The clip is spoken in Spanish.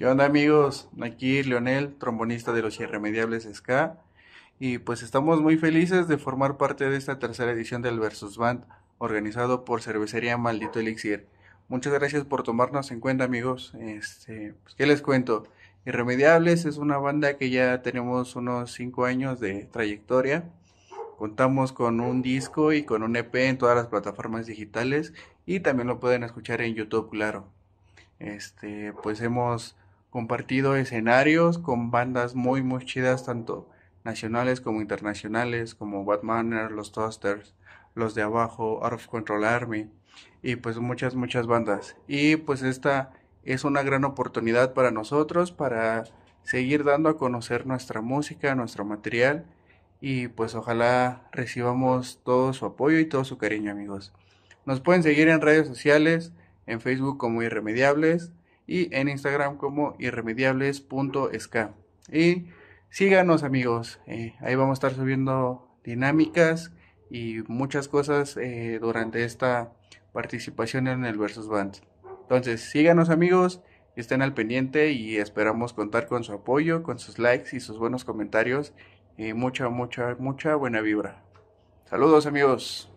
¿Qué onda amigos? Aquí Leonel, trombonista de los Irremediables Sk, Y pues estamos muy felices de formar parte de esta tercera edición del Versus Band, organizado por Cervecería Maldito Elixir. Muchas gracias por tomarnos en cuenta amigos. Este, pues, ¿Qué les cuento? Irremediables es una banda que ya tenemos unos 5 años de trayectoria. Contamos con un disco y con un EP en todas las plataformas digitales y también lo pueden escuchar en YouTube, claro. Este, pues hemos compartido escenarios con bandas muy muy chidas, tanto nacionales como internacionales, como Batmaner, los Toasters, los de abajo, Out of Control Army y pues muchas muchas bandas. Y pues esta es una gran oportunidad para nosotros para seguir dando a conocer nuestra música, nuestro material y pues ojalá recibamos todo su apoyo y todo su cariño amigos. Nos pueden seguir en redes sociales, en Facebook como Irremediables, y en Instagram como irremediables.ska. Y síganos amigos, eh, ahí vamos a estar subiendo dinámicas y muchas cosas eh, durante esta participación en el Versus Bands. Entonces, síganos amigos, estén al pendiente y esperamos contar con su apoyo, con sus likes y sus buenos comentarios y mucha, mucha, mucha buena vibra. Saludos amigos.